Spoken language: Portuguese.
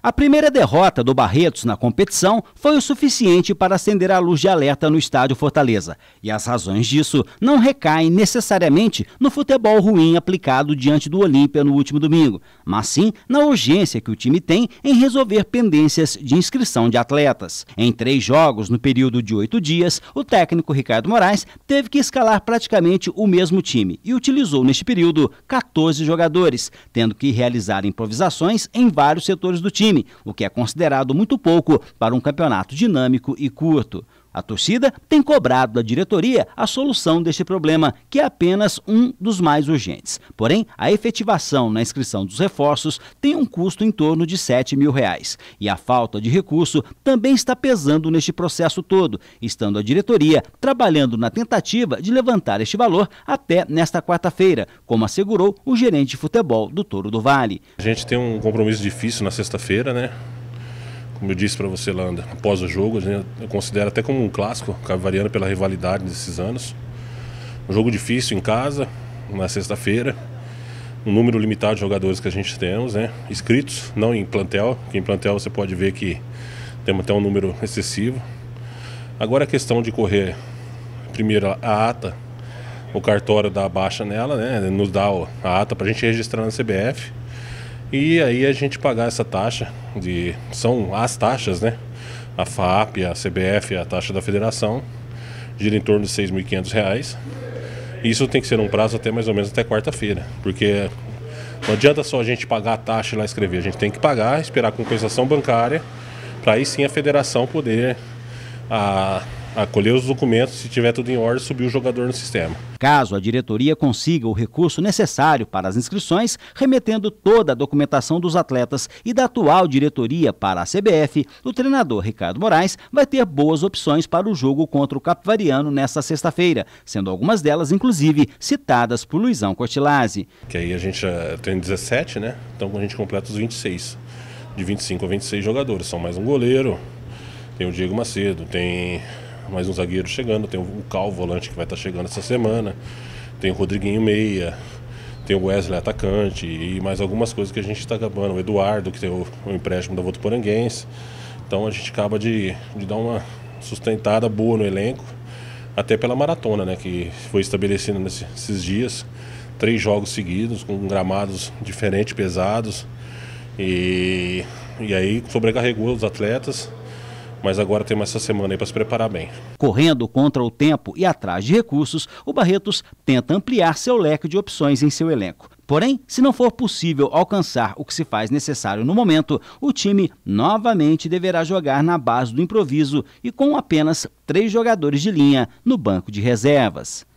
A primeira derrota do Barretos na competição foi o suficiente para acender a luz de alerta no estádio Fortaleza, e as razões disso não recaem necessariamente no futebol ruim aplicado diante do Olímpia no último domingo, mas sim na urgência que o time tem em resolver pendências de inscrição de atletas. Em três jogos no período de oito dias, o técnico Ricardo Moraes teve que escalar praticamente o mesmo time e utilizou neste período 14 jogadores, tendo que realizar improvisações em vários setores do time time, o que é considerado muito pouco para um campeonato dinâmico e curto. A torcida tem cobrado da diretoria a solução deste problema, que é apenas um dos mais urgentes. Porém, a efetivação na inscrição dos reforços tem um custo em torno de 7 mil reais. E a falta de recurso também está pesando neste processo todo, estando a diretoria trabalhando na tentativa de levantar este valor até nesta quarta-feira, como assegurou o gerente de futebol do Touro do Vale. A gente tem um compromisso difícil na sexta-feira, né? Como eu disse para você, Landa, após o jogo, eu considero até como um clássico, variando pela rivalidade desses anos. Um jogo difícil em casa, na sexta-feira. Um número limitado de jogadores que a gente temos, né? Inscritos, não em plantel, que em plantel você pode ver que temos até um número excessivo. Agora a questão de correr, primeiro a ata, o cartório dá baixa nela, né? Nos dá a ata para a gente registrar na CBF e aí a gente pagar essa taxa de são as taxas, né? A FAP, a CBF, a taxa da federação gira em torno de R$ 6.500. Isso tem que ser um prazo até mais ou menos até quarta-feira, porque não adianta só a gente pagar a taxa e lá escrever, a gente tem que pagar, esperar a compensação bancária, para aí sim a federação poder a ah, acolher os documentos, se tiver tudo em ordem, subir o jogador no sistema. Caso a diretoria consiga o recurso necessário para as inscrições, remetendo toda a documentação dos atletas e da atual diretoria para a CBF, o treinador Ricardo Moraes vai ter boas opções para o jogo contra o Capivariano nesta sexta-feira, sendo algumas delas, inclusive, citadas por Luizão Cortilazzi. Que aí a gente tem 17, né? Então a gente completa os 26. De 25 a 26 jogadores. São mais um goleiro, tem o Diego Macedo, tem Tá mais um zagueiro chegando, tem o Cal, volante, que vai estar tá chegando essa semana, tem o Rodriguinho Meia, tem o Wesley atacante e mais algumas coisas que a gente está acabando. O Eduardo, que tem o, o empréstimo da Votuporanguense. Então a gente acaba de, de dar uma sustentada boa no elenco, até pela maratona, né? Que foi estabelecida nesses dias. Três jogos seguidos, com gramados diferentes, pesados. E, e aí sobrecarregou os atletas mas agora temos essa semana aí para se preparar bem. Correndo contra o tempo e atrás de recursos, o Barretos tenta ampliar seu leque de opções em seu elenco. Porém, se não for possível alcançar o que se faz necessário no momento, o time novamente deverá jogar na base do improviso e com apenas três jogadores de linha no banco de reservas.